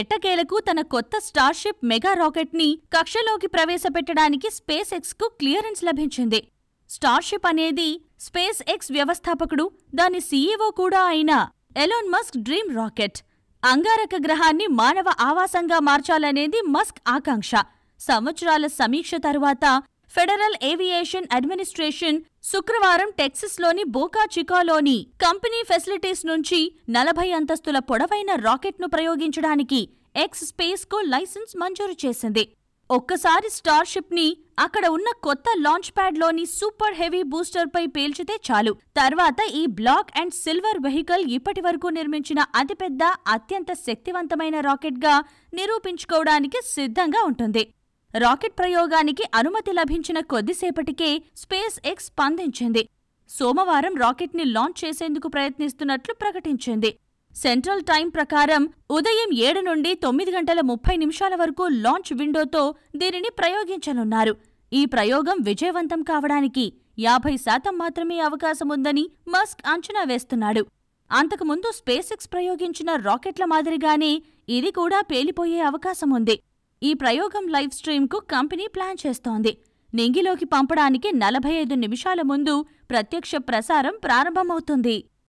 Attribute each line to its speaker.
Speaker 1: ఎట్టకేలకు తన కొత్త స్టార్షిప్ మెగా రాకెట్ని కక్షలోకి ప్రవేశపెట్టడానికి స్పేస్ ఎక్స్కు క్లియరెన్స్ లభించింది స్టార్షిప్ అనేది స్పేస్ ఎక్స్ వ్యవస్థాపకుడు దాని సీఈఓ కూడా అయిన ఎలోన్ మస్క్ డ్రీమ్ రాకెట్ అంగారక గ్రహాన్ని మానవ ఆవాసంగా మార్చాలనేది మస్క్ ఆకాంక్ష సంవత్సరాల సమీక్ష తరువాత ఫెడరల్ ఏవియేషన్ అడ్మినిస్ట్రేషన్ శుక్రవారం టెక్సస్లోని బోకా చికాలోని కంపెనీ ఫెసిలిటీస్ నుంచి నలభై అంతస్తుల పొడవైన రాకెట్ను ప్రయోగించడానికి ఎక్స్ స్పేస్కు లైసెన్స్ మంజూరు చేసింది ఒక్కసారి స్టార్షిప్ని అక్కడ ఉన్న కొత్త లాంచ్ ప్యాడ్లోని సూపర్ హెవీ బూస్టర్పై పేల్చితే చాలు తర్వాత ఈ బ్లాక్ అండ్ సిల్వర్ వెహికల్ ఇప్పటి వరకు నిర్మించిన అతిపెద్ద అత్యంత శక్తివంతమైన రాకెట్గా నిరూపించుకోవడానికి సిద్ధంగా ఉంటుంది రాకెట్ ప్రయోగానికి అనుమతి లభించిన కొద్దిసేపటికే స్పేస్ ఎక్స్ స్పందించింది సోమవారం రాకెట్ని లాంచ్ చేసేందుకు ప్రయత్నిస్తున్నట్లు ప్రకటించింది సెంట్రల్ టైం ప్రకారం ఉదయం ఏడు నుండి తొమ్మిది గంటల ముప్పై నిమిషాల వరకు లాంచ్ విండోతో దీనిని ప్రయోగించనున్నారు ఈ ప్రయోగం విజయవంతం కావడానికి యాభై శాతం మాత్రమే అవకాశముందని మస్క్ అంచనా వేస్తున్నాడు అంతకుముందు స్పేసెక్స్ ప్రయోగించిన రాకెట్ల మాదిరిగానే ఇది కూడా పేలిపోయే అవకాశముంది ఈ ప్రయోగం లైవ్ స్ట్రీమ్కు కంపెనీ ప్లాన్ చేస్తోంది నింగిలోకి పంపడానికి నలభై ఐదు నిమిషాల ముందు ప్రత్యక్ష ప్రసారం ప్రారంభమవుతుంది